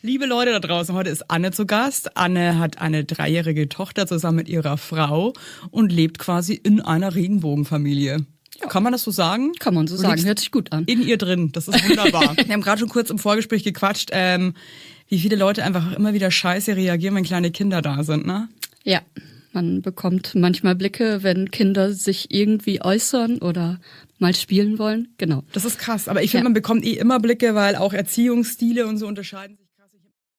Liebe Leute da draußen, heute ist Anne zu Gast. Anne hat eine dreijährige Tochter zusammen mit ihrer Frau und lebt quasi in einer Regenbogenfamilie. Ja. Kann man das so sagen? Kann man so du sagen. Hört sich gut an. In ihr drin. Das ist wunderbar. Wir haben gerade schon kurz im Vorgespräch gequatscht, ähm, wie viele Leute einfach immer wieder scheiße reagieren, wenn kleine Kinder da sind, ne? Ja, man bekommt manchmal Blicke, wenn Kinder sich irgendwie äußern oder mal spielen wollen. Genau. Das ist krass. Aber ich finde, man bekommt eh immer Blicke, weil auch Erziehungsstile und so unterscheiden sich.